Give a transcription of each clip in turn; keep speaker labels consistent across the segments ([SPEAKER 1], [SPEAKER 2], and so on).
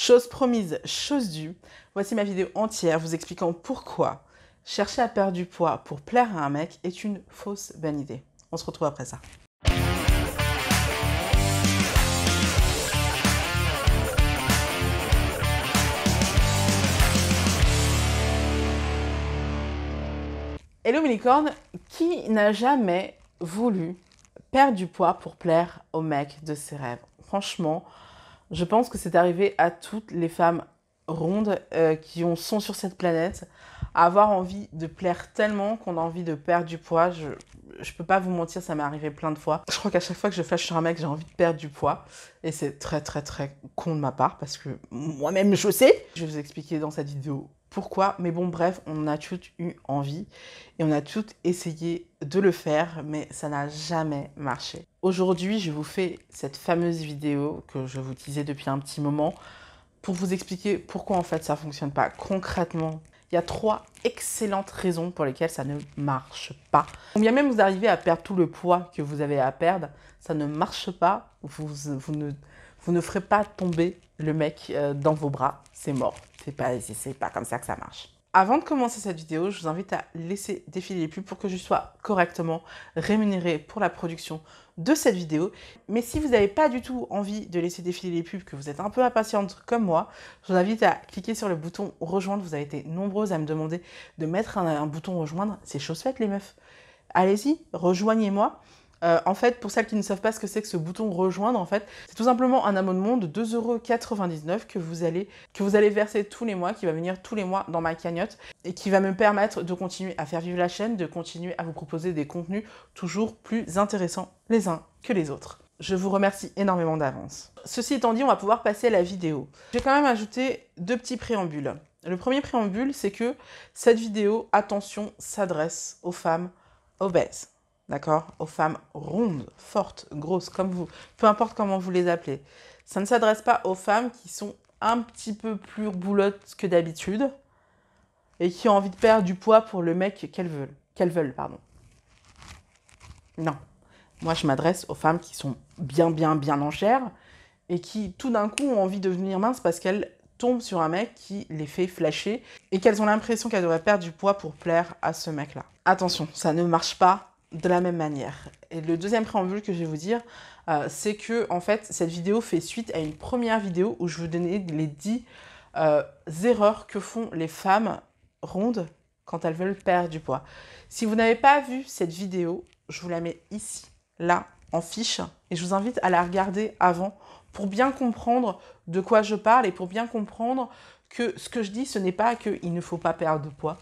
[SPEAKER 1] Chose promise, chose due, voici ma vidéo entière vous expliquant pourquoi chercher à perdre du poids pour plaire à un mec est une fausse bonne idée. On se retrouve après ça. Hello Minicorne, qui n'a jamais voulu perdre du poids pour plaire au mec de ses rêves Franchement, je pense que c'est arrivé à toutes les femmes rondes euh, qui ont, sont sur cette planète. Avoir envie de plaire tellement qu'on a envie de perdre du poids, je, je peux pas vous mentir, ça m'est arrivé plein de fois. Je crois qu'à chaque fois que je flash sur un mec, j'ai envie de perdre du poids. Et c'est très très très con de ma part parce que moi-même je sais. Je vais vous expliquer dans cette vidéo pourquoi, mais bon, bref, on a toutes eu envie et on a toutes essayé de le faire, mais ça n'a jamais marché. Aujourd'hui, je vous fais cette fameuse vidéo que je vous disais depuis un petit moment pour vous expliquer pourquoi en fait ça fonctionne pas concrètement. Il y a trois excellentes raisons pour lesquelles ça ne marche pas. bien même vous arrivez à perdre tout le poids que vous avez à perdre, ça ne marche pas, vous, vous, ne, vous ne ferez pas tomber le mec euh, dans vos bras, c'est mort. C'est pas, comme ça que ça marche. Avant de commencer cette vidéo, je vous invite à laisser défiler les pubs pour que je sois correctement rémunérée pour la production de cette vidéo. Mais si vous n'avez pas du tout envie de laisser défiler les pubs, que vous êtes un peu impatiente comme moi, je vous invite à cliquer sur le bouton rejoindre. Vous avez été nombreuses à me demander de mettre un, un bouton rejoindre. C'est chose faite les meufs. Allez-y, rejoignez-moi. Euh, en fait, pour celles qui ne savent pas ce que c'est que ce bouton rejoindre, en fait, c'est tout simplement un amendement de 2,99€ que vous allez que vous allez verser tous les mois, qui va venir tous les mois dans ma cagnotte et qui va me permettre de continuer à faire vivre la chaîne, de continuer à vous proposer des contenus toujours plus intéressants les uns que les autres. Je vous remercie énormément d'avance. Ceci étant dit, on va pouvoir passer à la vidéo. J'ai quand même ajouté deux petits préambules. Le premier préambule, c'est que cette vidéo, attention, s'adresse aux femmes obèses d'accord Aux femmes rondes, fortes, grosses, comme vous, peu importe comment vous les appelez. Ça ne s'adresse pas aux femmes qui sont un petit peu plus boulottes que d'habitude et qui ont envie de perdre du poids pour le mec qu'elles veulent. Qu'elles veulent pardon. Non. Moi, je m'adresse aux femmes qui sont bien, bien, bien en chair et qui, tout d'un coup, ont envie de devenir minces parce qu'elles tombent sur un mec qui les fait flasher et qu'elles ont l'impression qu'elles devraient perdre du poids pour plaire à ce mec-là. Attention, ça ne marche pas de la même manière. Et le deuxième préambule que je vais vous dire, euh, c'est que en fait, cette vidéo fait suite à une première vidéo où je vous donnais les 10 euh, erreurs que font les femmes rondes quand elles veulent perdre du poids. Si vous n'avez pas vu cette vidéo, je vous la mets ici, là, en fiche, et je vous invite à la regarder avant pour bien comprendre de quoi je parle et pour bien comprendre que ce que je dis, ce n'est pas qu'il ne faut pas perdre de poids,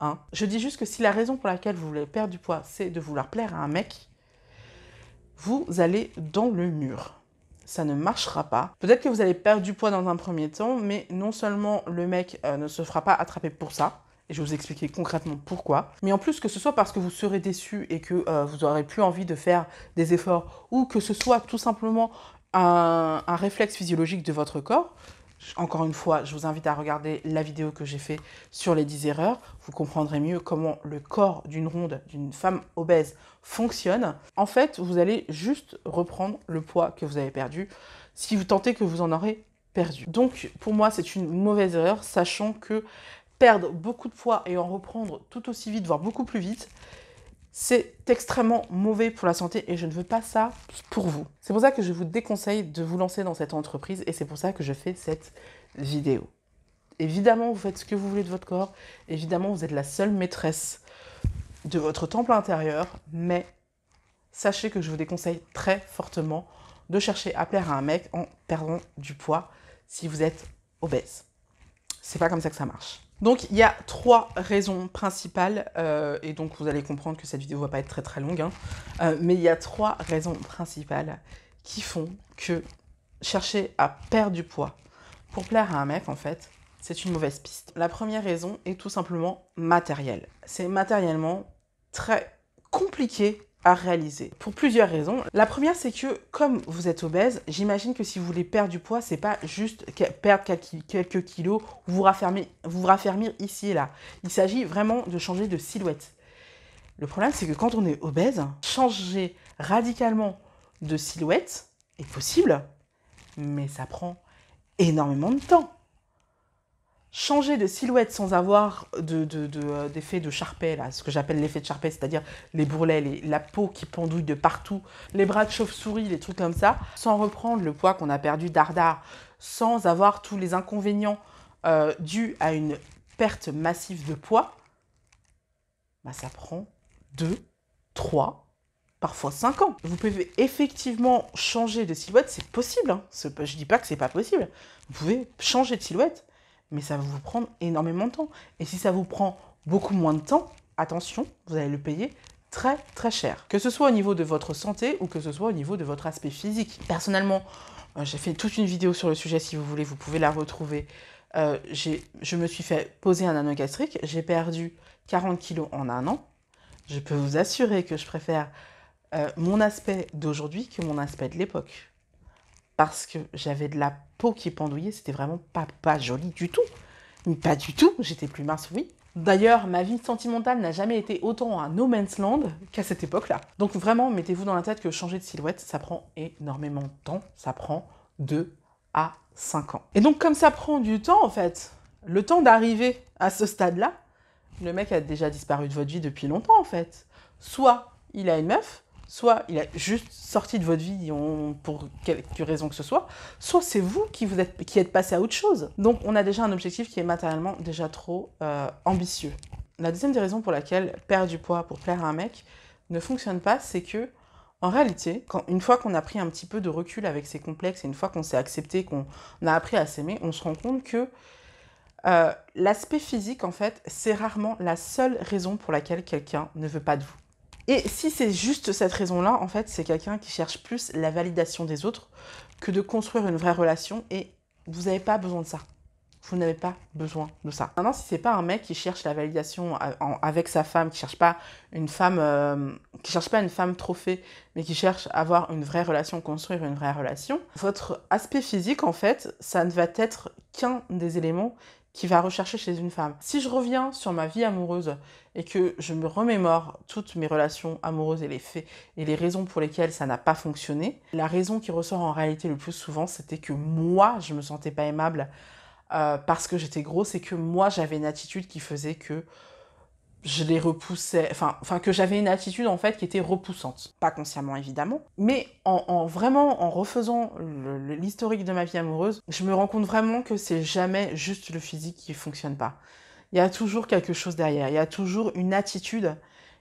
[SPEAKER 1] Hein. Je dis juste que si la raison pour laquelle vous voulez perdre du poids, c'est de vouloir plaire à un mec, vous allez dans le mur. Ça ne marchera pas. Peut-être que vous allez perdre du poids dans un premier temps, mais non seulement le mec euh, ne se fera pas attraper pour ça, et je vais vous expliquer concrètement pourquoi. Mais en plus, que ce soit parce que vous serez déçu et que euh, vous n'aurez plus envie de faire des efforts, ou que ce soit tout simplement un réflexe physiologique de votre corps, encore une fois, je vous invite à regarder la vidéo que j'ai fait sur les 10 erreurs. Vous comprendrez mieux comment le corps d'une ronde, d'une femme obèse fonctionne. En fait, vous allez juste reprendre le poids que vous avez perdu si vous tentez que vous en aurez perdu. Donc, pour moi, c'est une mauvaise erreur, sachant que perdre beaucoup de poids et en reprendre tout aussi vite, voire beaucoup plus vite, c'est extrêmement mauvais pour la santé et je ne veux pas ça pour vous. C'est pour ça que je vous déconseille de vous lancer dans cette entreprise et c'est pour ça que je fais cette vidéo. Évidemment, vous faites ce que vous voulez de votre corps. Évidemment, vous êtes la seule maîtresse de votre temple intérieur, mais sachez que je vous déconseille très fortement de chercher à plaire à un mec en perdant du poids si vous êtes obèse. C'est pas comme ça que ça marche. Donc il y a trois raisons principales, euh, et donc vous allez comprendre que cette vidéo va pas être très très longue, hein. euh, mais il y a trois raisons principales qui font que chercher à perdre du poids pour plaire à un mec en fait, c'est une mauvaise piste. La première raison est tout simplement matérielle. C'est matériellement très compliqué à réaliser. Pour plusieurs raisons. La première, c'est que comme vous êtes obèse, j'imagine que si vous voulez perdre du poids, c'est pas juste perdre quelques kilos ou vous raffermir, vous raffermir ici et là. Il s'agit vraiment de changer de silhouette. Le problème, c'est que quand on est obèse, changer radicalement de silhouette est possible, mais ça prend énormément de temps changer de silhouette sans avoir d'effet de, de, de, euh, ce que j'appelle l'effet de charpelle, c'est-à-dire les bourrelets, la peau qui pendouille de partout, les bras de chauve-souris, les trucs comme ça, sans reprendre le poids qu'on a perdu dardard, sans avoir tous les inconvénients euh, dus à une perte massive de poids, bah, ça prend 2, 3, parfois 5 ans. Vous pouvez effectivement changer de silhouette, c'est possible. Hein. Je dis pas que c'est pas possible. Vous pouvez changer de silhouette mais ça va vous prendre énormément de temps. Et si ça vous prend beaucoup moins de temps, attention, vous allez le payer très très cher. Que ce soit au niveau de votre santé ou que ce soit au niveau de votre aspect physique. Personnellement, euh, j'ai fait toute une vidéo sur le sujet si vous voulez, vous pouvez la retrouver. Euh, je me suis fait poser un anneau gastrique, j'ai perdu 40 kilos en un an. Je peux vous assurer que je préfère euh, mon aspect d'aujourd'hui que mon aspect de l'époque parce que j'avais de la peau qui pendouillait, c'était vraiment pas, pas joli du tout. pas du tout, j'étais plus mince, oui. D'ailleurs, ma vie sentimentale n'a jamais été autant un no man's land qu'à cette époque-là. Donc vraiment, mettez-vous dans la tête que changer de silhouette, ça prend énormément de temps. Ça prend 2 à 5 ans. Et donc comme ça prend du temps, en fait, le temps d'arriver à ce stade-là, le mec a déjà disparu de votre vie depuis longtemps, en fait. Soit il a une meuf, soit il a juste sorti de votre vie pour quelque raison que ce soit, soit c'est vous qui, vous êtes, qui êtes passé à autre chose. Donc on a déjà un objectif qui est matériellement déjà trop euh, ambitieux. La deuxième des raisons pour laquelle perdre du poids pour plaire à un mec ne fonctionne pas, c'est que en réalité, quand, une fois qu'on a pris un petit peu de recul avec ses complexes et une fois qu'on s'est accepté, qu'on a appris à s'aimer, on se rend compte que euh, l'aspect physique, en fait, c'est rarement la seule raison pour laquelle quelqu'un ne veut pas de vous. Et si c'est juste cette raison-là, en fait, c'est quelqu'un qui cherche plus la validation des autres que de construire une vraie relation et vous n'avez pas besoin de ça. Vous n'avez pas besoin de ça. Maintenant, si c'est pas un mec qui cherche la validation avec sa femme, qui cherche pas une femme, euh, qui cherche pas une femme trophée, mais qui cherche à avoir une vraie relation, construire une vraie relation, votre aspect physique, en fait, ça ne va être qu'un des éléments qui va rechercher chez une femme. Si je reviens sur ma vie amoureuse et que je me remémore toutes mes relations amoureuses et les faits et les raisons pour lesquelles ça n'a pas fonctionné, la raison qui ressort en réalité le plus souvent, c'était que moi, je me sentais pas aimable euh, parce que j'étais grosse et que moi, j'avais une attitude qui faisait que je les repoussais, enfin, enfin que j'avais une attitude en fait qui était repoussante, pas consciemment évidemment, mais en, vraiment en refaisant l'historique de ma vie amoureuse, je me rends compte vraiment que c'est jamais juste le physique qui fonctionne pas. Il y a toujours quelque chose derrière, il y a toujours une attitude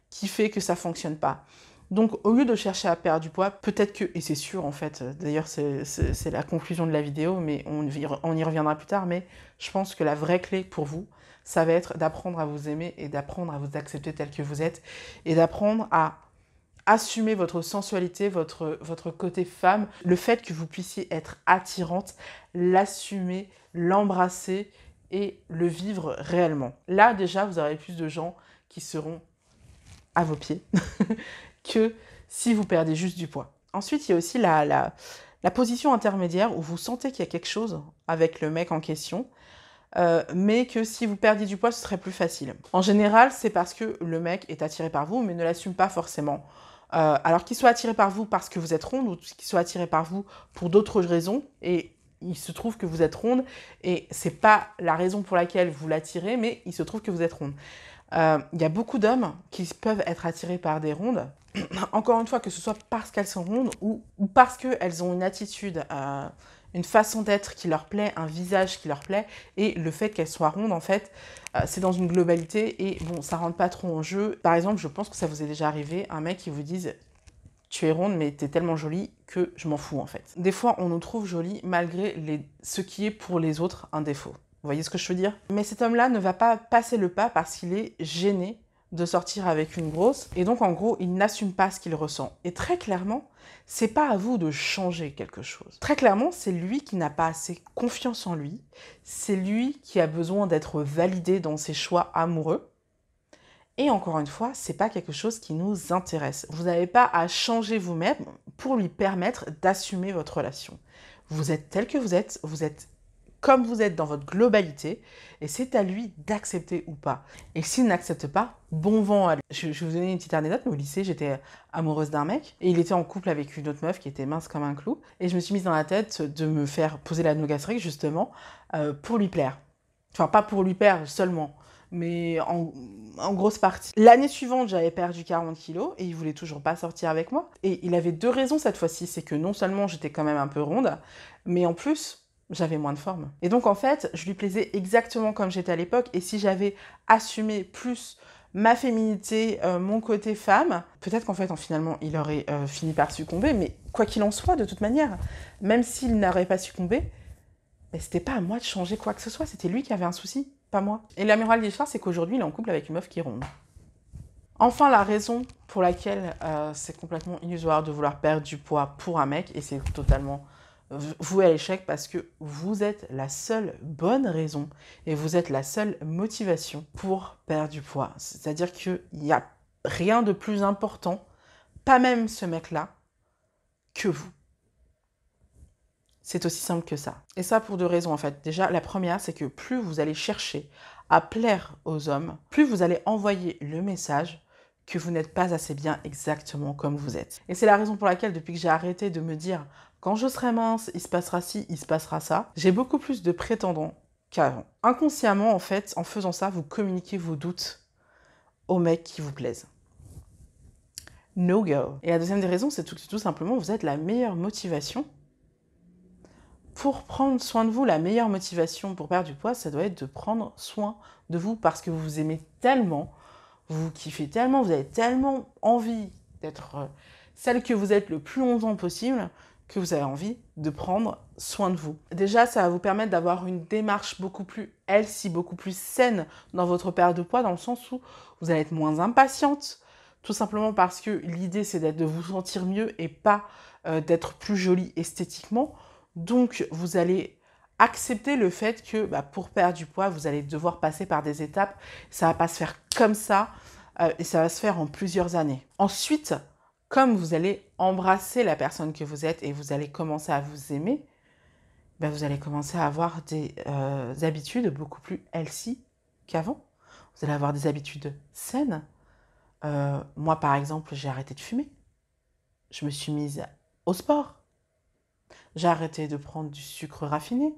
[SPEAKER 1] qui fait que ça fonctionne pas. Donc au lieu de chercher à perdre du poids, peut-être que, et c'est sûr en fait, d'ailleurs c'est la conclusion de la vidéo, mais on, y reviendra plus tard, mais je pense que la vraie clé pour vous, ça va être d'apprendre à vous aimer et d'apprendre à vous accepter tel que vous êtes et d'apprendre à assumer votre sensualité, votre, votre côté femme, le fait que vous puissiez être attirante, l'assumer, l'embrasser et le vivre réellement. Là déjà, vous aurez plus de gens qui seront à vos pieds que si vous perdez juste du poids. Ensuite, il y a aussi la, position intermédiaire où vous sentez qu'il y a quelque chose avec le mec en question, euh, mais que si vous perdiez du poids, ce serait plus facile. En général, c'est parce que le mec est attiré par vous, mais ne l'assume pas forcément. Euh, alors qu'il soit attiré par vous parce que vous êtes ronde ou qu'il soit attiré par vous pour d'autres raisons, et il se trouve que vous êtes ronde, et c'est pas la raison pour laquelle vous l'attirez, mais il se trouve que vous êtes ronde. Euh, il y a beaucoup d'hommes qui peuvent être attirés par des rondes, encore une fois, que ce soit parce qu'elles sont rondes ou, parce qu'elles ont une attitude, euh, une façon d'être qui leur plaît, un visage qui leur plaît, et le fait qu'elles soient rondes, en fait, euh, c'est dans une globalité, et bon, ça rentre pas trop en jeu. Par exemple, je pense que ça vous est déjà arrivé, un mec qui vous dise tu es ronde mais tu es tellement jolie que je m'en fous en fait. Des fois on nous trouve jolie malgré ce qui est pour les autres un défaut. Vous voyez ce que je veux dire Mais cet homme-là ne va pas passer le pas parce qu'il est gêné de sortir avec une grosse. Et donc, en gros, il n'assume pas ce qu'il ressent. Et très clairement, c'est pas à vous de changer quelque chose. Très clairement, c'est lui qui n'a pas assez confiance en lui. C'est lui qui a besoin d'être validé dans ses choix amoureux. Et encore une fois, c'est pas quelque chose qui nous intéresse. Vous n'avez pas à changer vous-même pour lui permettre d'assumer votre relation. Vous êtes tel que vous êtes, vous êtes comme vous êtes dans votre globalité et c'est à lui d'accepter ou pas. Et s'il n'accepte pas, bon vent à lui. Je, vais vous donner une petite anecdote, mais au lycée, j'étais amoureuse d'un mec et il était en couple avec une autre meuf qui était mince comme un clou et je me suis mise dans la tête de me faire poser la gastrique justement euh, pour lui plaire. Enfin, pas pour lui plaire seulement, mais en, en grosse partie. L'année suivante, j'avais perdu 40 kilos et il voulait toujours pas sortir avec moi. Et il avait deux raisons cette fois-ci, c'est que non seulement j'étais quand même un peu ronde, mais en plus, j'avais moins de forme. Et donc en fait, je lui plaisais exactement comme j'étais à l'époque, et si j'avais assumé plus ma féminité, euh, mon côté femme, peut-être qu'en fait, finalement, il aurait euh, fini par succomber, mais quoi qu'il en soit, de toute manière, même s'il n'aurait pas succombé, c'était pas à moi de changer quoi que ce soit, c'était lui qui avait un souci, pas moi. Et la morale de c'est qu'aujourd'hui, il est en couple avec une meuf qui ronde. Enfin, la raison pour laquelle euh, c'est complètement illusoire de vouloir perdre du poids pour un mec, et c'est totalement vous à l'échec parce que vous êtes la seule bonne raison et vous êtes la seule motivation pour perdre du poids. C'est-à-dire qu'il n'y a rien de plus important, pas même ce mec-là, que vous. C'est aussi simple que ça. Et ça pour deux raisons en fait. Déjà, la première, c'est que plus vous allez chercher à plaire aux hommes, plus vous allez envoyer le message que vous n'êtes pas assez bien exactement comme vous êtes. Et c'est la raison pour laquelle depuis que j'ai arrêté de me dire quand je serai mince, il se passera ci, il se passera ça. J'ai beaucoup plus de prétendants qu'avant. Inconsciemment, en fait, en faisant ça, vous communiquez vos doutes au mecs qui vous plaisent. No go. Et la deuxième des raisons, c'est tout, tout simplement, vous êtes la meilleure motivation pour prendre soin de vous, la meilleure motivation pour perdre du poids, ça doit être de prendre soin de vous parce que vous vous aimez tellement, vous vous kiffez tellement, vous avez tellement envie d'être euh, celle que vous êtes le plus longtemps possible que vous avez envie de prendre soin de vous. Déjà, ça va vous permettre d'avoir une démarche beaucoup plus healthy, beaucoup plus saine dans votre perte de poids, dans le sens où vous allez être moins impatiente, tout simplement parce que l'idée c'est d'être de vous sentir mieux et pas euh, d'être plus jolie esthétiquement. Donc, vous allez accepter le fait que bah, pour perdre du poids, vous allez devoir passer par des étapes. Ça va pas se faire comme ça euh, et ça va se faire en plusieurs années. Ensuite, comme vous allez embrasser la personne que vous êtes et vous allez commencer à vous aimer, ben vous allez commencer à avoir des euh, habitudes beaucoup plus healthy qu'avant. Vous allez avoir des habitudes saines. Euh, moi, par exemple, j'ai arrêté de fumer. Je me suis mise au sport. J'ai arrêté de prendre du sucre raffiné.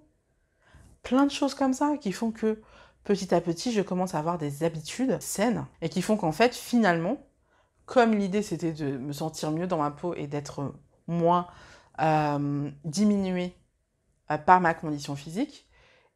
[SPEAKER 1] Plein de choses comme ça qui font que petit à petit, je commence à avoir des habitudes saines et qui font qu'en fait, finalement, comme l'idée c'était de me sentir mieux dans ma peau et d'être moins diminué euh, diminuée euh, par ma condition physique,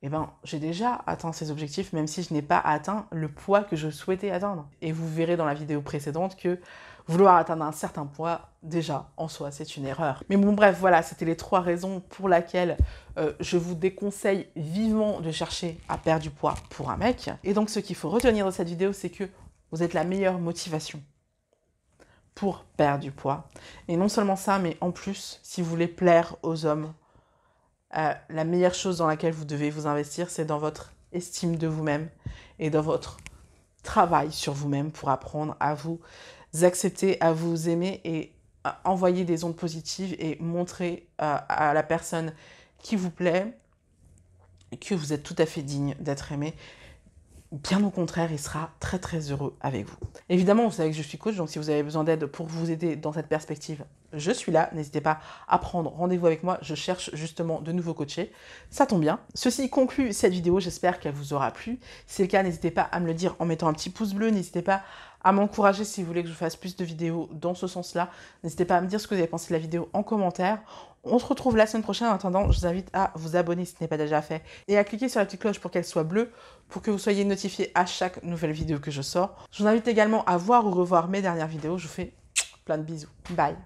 [SPEAKER 1] eh ben, j'ai déjà atteint ces objectifs, même si je n'ai pas atteint le poids que je souhaitais atteindre. Et vous verrez dans la vidéo précédente que vouloir atteindre un certain poids, déjà, en soi, c'est une erreur. Mais bon, bref, voilà, c'était les trois raisons pour lesquelles euh, je vous déconseille vivement de chercher à perdre du poids pour un mec. Et donc, ce qu'il faut retenir de cette vidéo, c'est que vous êtes la meilleure motivation pour perdre du poids. Et non seulement ça, mais en plus, si vous voulez plaire aux hommes, euh, la meilleure chose dans laquelle vous devez vous investir, c'est dans votre estime de vous-même et dans votre travail sur vous-même pour apprendre à vous accepter, à vous aimer et envoyer des ondes positives et montrer euh, à la personne qui vous plaît que vous êtes tout à fait digne d'être aimé Bien au contraire, il sera très très heureux avec vous. Évidemment, vous savez que je suis coach, donc si vous avez besoin d'aide pour vous aider dans cette perspective, je suis là. N'hésitez pas à prendre rendez-vous avec moi. Je cherche justement de nouveaux coachés. Ça tombe bien. Ceci conclut cette vidéo. J'espère qu'elle vous aura plu. Si c'est le cas, n'hésitez pas à me le dire en mettant un petit pouce bleu. N'hésitez pas à m'encourager si vous voulez que je fasse plus de vidéos dans ce sens-là. N'hésitez pas à me dire ce que vous avez pensé de la vidéo en commentaire. On se retrouve la semaine prochaine. En attendant, je vous invite à vous abonner si ce n'est pas déjà fait et à cliquer sur la petite cloche pour qu'elle soit bleue pour que vous soyez notifié à chaque nouvelle vidéo que je sors. Je vous invite également à voir ou revoir mes dernières vidéos. Je vous fais plein de bisous. Bye